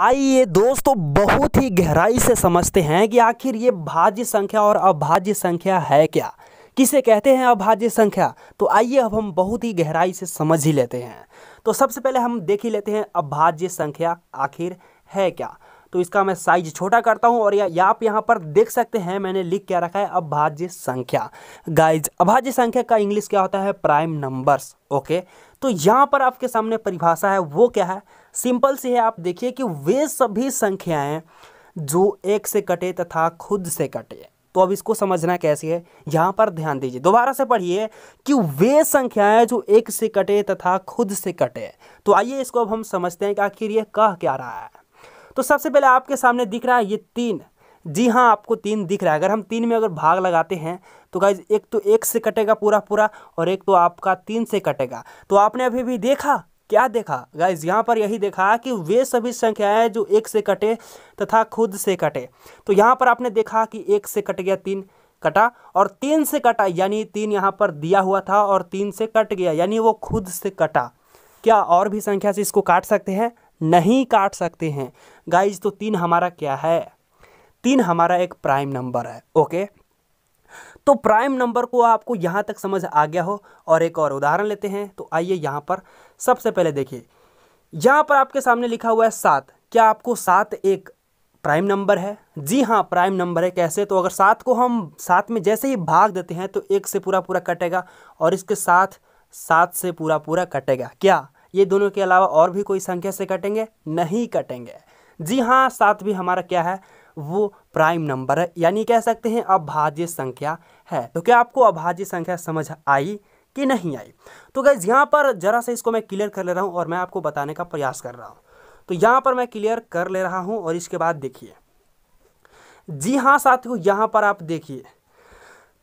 आइए दोस्तों बहुत ही गहराई से समझते हैं कि आखिर ये भाज्य संख्या और अभाज्य संख्या है क्या किसे कहते हैं अभाज्य संख्या तो आइए अब हम बहुत ही गहराई से समझ ही लेते हैं तो सबसे पहले हम देख ही लेते हैं अभाज्य संख्या आखिर है क्या तो इसका मैं साइज छोटा करता हूँ और या आप यहाँ पर देख सकते हैं मैंने लिख क्या रखा है अभाज्य संख्या गाइज अभाज्य संख्या का इंग्लिश क्या होता है प्राइम नंबर्स ओके तो यहाँ पर आपके सामने परिभाषा है वो क्या है सिंपल सी है आप देखिए कि वे सभी संख्याएं जो एक से कटे तथा खुद से कटे तो अब इसको समझना कैसे है यहाँ पर ध्यान दीजिए दोबारा से पढ़िए कि वे संख्याएं जो एक से कटे तथा खुद से कटे तो आइए इसको अब हम समझते हैं कि आखिर ये कह क्या रहा है तो सबसे पहले आपके सामने दिख रहा है ये तीन जी हाँ आपको तीन दिख रहा है अगर हम तीन में अगर भाग लगाते हैं तो गाइज एक तो एक से कटेगा पूरा पूरा और एक तो आपका तीन से कटेगा तो आपने अभी भी देखा क्या देखा गाइज यहाँ पर यही देखा कि वे सभी संख्याएं जो एक से कटे तथा खुद से कटे तो यहाँ पर आपने देखा कि एक से कट गया तीन कटा और तीन से कटा यानी तीन यहाँ पर दिया हुआ था और तीन से कट गया यानी वो खुद से कटा क्या और भी संख्या से इसको काट सकते हैं नहीं काट सकते हैं गाइज तो तीन हमारा क्या है तीन हमारा एक प्राइम नंबर है ओके तो प्राइम नंबर को आपको यहाँ तक समझ आ गया हो और एक और उदाहरण लेते हैं तो आइए यहाँ पर सबसे पहले देखिए यहाँ पर आपके सामने लिखा हुआ है सात क्या आपको सात एक प्राइम नंबर है जी हाँ प्राइम नंबर है कैसे तो अगर सात को हम सात में जैसे ही भाग देते हैं तो एक से पूरा पूरा कटेगा और इसके साथ सात से पूरा पूरा कटेगा क्या ये दोनों के अलावा और भी कोई संख्या से कटेंगे नहीं कटेंगे जी हाँ सात भी हमारा क्या है वो प्राइम नंबर है यानी कह सकते हैं अभाज्य संख्या है तो क्या आपको अभाज्य संख्या समझ आई कि नहीं आई तो गैस यहाँ पर ज़रा से इसको मैं क्लियर कर ले रहा हूँ और मैं आपको बताने का प्रयास कर रहा हूँ तो यहाँ पर मैं क्लियर कर ले रहा हूँ और इसके बाद देखिए जी हाँ साथियों यहाँ पर आप देखिए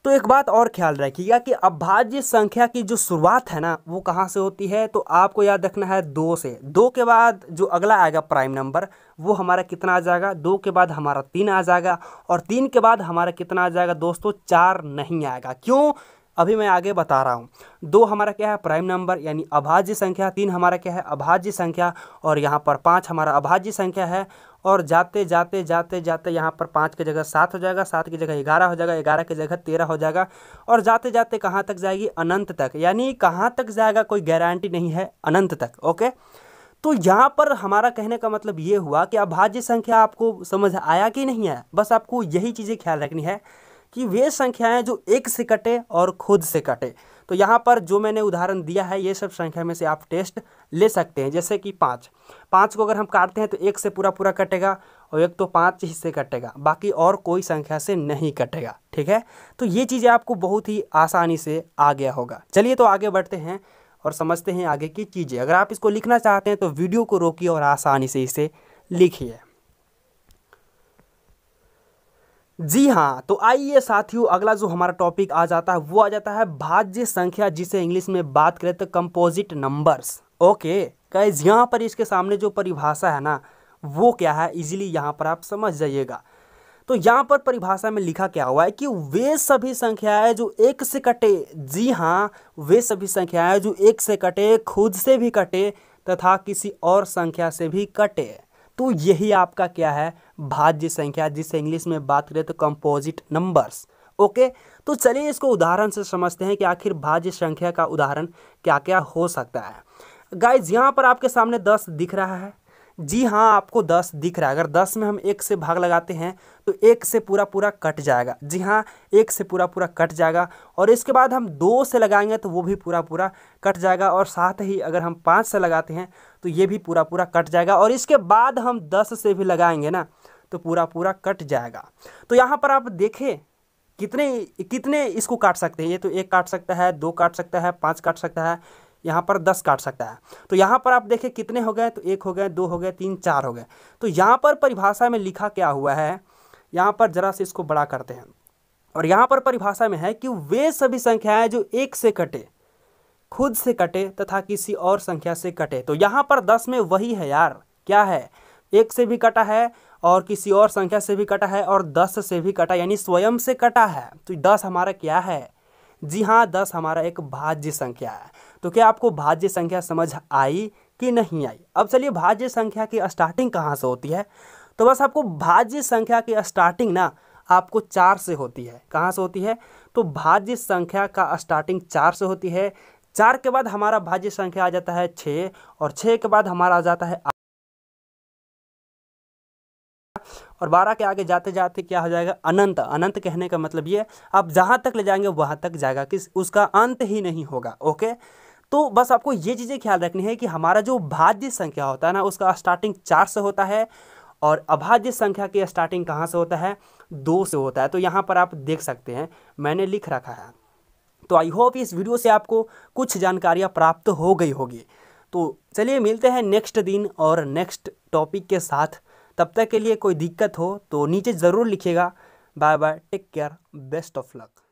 तो एक बात और ख्याल रखिएगा कि अभाज्य संख्या की जो शुरुआत है ना वो कहाँ से होती है तो आपको याद रखना है दो से दो के बाद जो अगला आएगा प्राइम नंबर वो हमारा कितना आ जाएगा दो के बाद हमारा तीन आ जाएगा और तीन के बाद हमारा कितना आ जाएगा दोस्तों चार नहीं आएगा क्यों अभी मैं आगे बता रहा हूँ दो हमारा क्या है प्राइम नंबर यानी अभाज्य संख्या तीन हमारा क्या है अभाज्य संख्या और यहाँ पर पाँच हमारा अभाज्य संख्या है और जाते जाते जाते जाते यहाँ पर पाँच की जगह सात हो जाएगा सात की जगह ग्यारह हो जाएगा ग्यारह की जगह तेरह हो जाएगा और जाते जाते कहाँ तक जाएगी अनंत तक यानी कहाँ तक जाएगा कोई गारंटी नहीं है अनंत तक ओके तो यहाँ पर हमारा कहने का मतलब ये हुआ कि अभाज्य संख्या आपको समझ आया कि नहीं आया बस आपको यही चीज़ें ख्याल रखनी है कि वे संख्याएँ जो एक से कटे और खुद से कटे तो यहाँ पर जो मैंने उदाहरण दिया है ये सब संख्या में से आप टेस्ट ले सकते हैं जैसे कि पाँच पाँच को अगर हम काटते हैं तो एक से पूरा पूरा कटेगा और एक तो पाँच हिस्से कटेगा बाकी और कोई संख्या से नहीं कटेगा ठीक है तो ये चीज़ें आपको बहुत ही आसानी से आ गया होगा चलिए तो आगे बढ़ते हैं और समझते हैं आगे की चीज़ें अगर आप इसको लिखना चाहते हैं तो वीडियो को रोकिए और आसानी से इसे लिखिए जी हाँ तो आइए साथियों अगला जो हमारा टॉपिक आ जाता है वो आ जाता है भाज्य संख्या जिसे इंग्लिश में बात करें तो कंपोजिट नंबर्स ओके गाइज यहाँ पर इसके सामने जो परिभाषा है ना वो क्या है इजीली यहाँ पर आप समझ जाइएगा तो यहाँ पर परिभाषा में लिखा क्या हुआ है कि वे सभी संख्याएं जो एक से कटे जी हाँ वे सभी संख्याएं जो एक से कटे खुद से भी कटे तथा किसी और संख्या से भी कटे तो यही आपका क्या है भाज्य संख्या जिसे इंग्लिश में बात करें तो कंपोजिट नंबर्स ओके तो चलिए इसको उदाहरण से समझते हैं कि आखिर भाज्य संख्या का उदाहरण क्या क्या हो सकता है गाइज यहाँ पर आपके सामने दस दिख रहा है जी हाँ आपको दस दिख रहा है अगर दस में हम एक से भाग लगाते हैं तो एक से पूरा पूरा कट जाएगा जी हाँ एक से पूरा पूरा कट जाएगा और इसके बाद हम दो से लगाएंगे तो वो भी पूरा पूरा कट जाएगा और साथ ही अगर हम पाँच से लगाते हैं तो ये भी पूरा पूरा कट जाएगा और इसके बाद हम दस से भी लगाएंगे ना तो पूरा पूरा कट जाएगा तो यहाँ पर आप देखें कितने कितने इसको काट सकते हैं ये तो एक काट सकता है दो काट सकता है पाँच काट सकता है यहाँ पर दस काट सकता है तो यहाँ पर आप देखें कितने हो गए तो एक हो गए दो हो गए तीन चार हो गए तो यहाँ पर परिभाषा में लिखा क्या हुआ है यहाँ पर जरा से इसको बड़ा करते हैं और यहाँ पर परिभाषा में है कि वे सभी संख्याएं जो एक से कटे खुद से कटे तथा किसी और संख्या से कटे तो यहाँ पर दस में वही है यार क्या है एक से भी कटा है और किसी और संख्या से भी कटा है और दस से भी कटा यानी स्वयं से कटा है तो दस हमारा क्या है जी हाँ दस हमारा एक भाज्य संख्या है तो क्या आपको भाज्य संख्या समझ आई कि नहीं आई अब चलिए भाज्य संख्या की स्टार्टिंग कहाँ से होती है तो बस आपको भाज्य संख्या की स्टार्टिंग ना आपको चार से होती है कहाँ से होती है तो भाज्य संख्या का स्टार्टिंग चार से होती है चार के बाद हमारा भाज्य संख्या आ जाता है छः और छः के बाद हमारा आ जाता है और बारह के आगे जाते जाते क्या हो जाएगा अनंत अनंत कहने का मतलब ये आप जहाँ तक ले जाएंगे वहाँ तक जाएगा किस उसका अंत ही नहीं होगा ओके तो बस आपको ये चीज़ें ख्याल रखनी है कि हमारा जो भाज्य संख्या होता है ना उसका स्टार्टिंग चार से होता है और अभाज्य संख्या की स्टार्टिंग कहाँ से होता है दो से होता है तो यहाँ पर आप देख सकते हैं मैंने लिख रखा है तो आई होप इस वीडियो से आपको कुछ जानकारियाँ प्राप्त हो गई होगी तो चलिए मिलते हैं नेक्स्ट दिन और नेक्स्ट टॉपिक के साथ तब तक के लिए कोई दिक्कत हो तो नीचे ज़रूर लिखिएगा bye bye take care best of luck